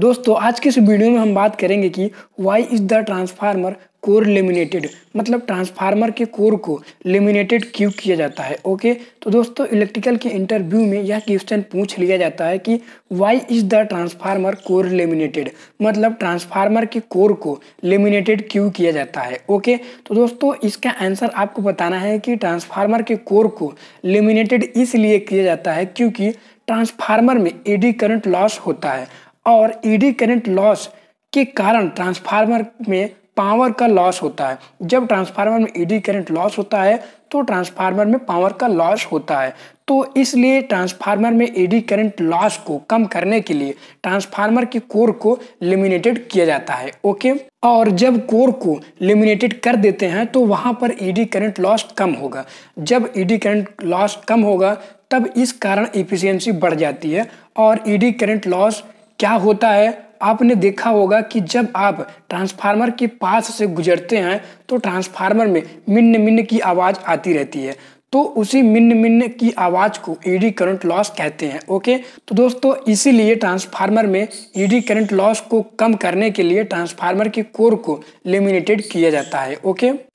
दोस्तों आज के इस वीडियो में हम बात करेंगे कि why is the transformer core laminated मतलब ट्रांसफार्मर के कोर को लेमिनेटेड क्यों किया जाता है ओके तो दोस्तों इलेक्ट्रिकल के इंटरव्यू में यह क्वेश्चन पूछ लिया जाता है कि why is the transformer core laminated मतलब ट्रांसफार्मर के कोर को लेमिनेटेड क्यों किया जाता है ओके तो दोस्तों इसका आंसर आपको बताना है कि ट्रांसफार्मर के कोर को लेमिनेटेड इसलिए किया जाता है क्योंकि ट्रांसफार्मर में एडी करंट लॉस होता है और ईडी करंट लॉस के कारण ट्रांसफार्मर में पावर का लॉस होता है जब ट्रांसफार्मर में ईडी करंट लॉस होता है तो ट्रांसफार्मर में पावर का लॉस होता है तो इसलिए ट्रांसफार्मर में ईडी करंट लॉस को कम करने के लिए ट्रांसफार्मर के कोर को लेमिनेटेड किया जाता है ओके और जब कोर को लेमिनेटेड कर देते हैं तो वहाँ पर ईडी करंट लॉस कम होगा जब ईडी करंट लॉस कम होगा तब इस कारण एफिशिएंसी बढ़ जाती है और ईडी करंट लॉस क्या होता है आपने देखा होगा कि जब आप ट्रांसफार्मर के पास से गुजरते हैं तो ट्रांसफार्मर में मिन्न मिन्न की आवाज़ आती रहती है तो उसी मिन्न मिन्न की आवाज़ को ईडी करंट लॉस कहते हैं ओके तो दोस्तों इसीलिए ट्रांसफार्मर में ईडी करंट लॉस को कम करने के लिए ट्रांसफार्मर के कोर को लेमिनेटेड किया जाता है ओके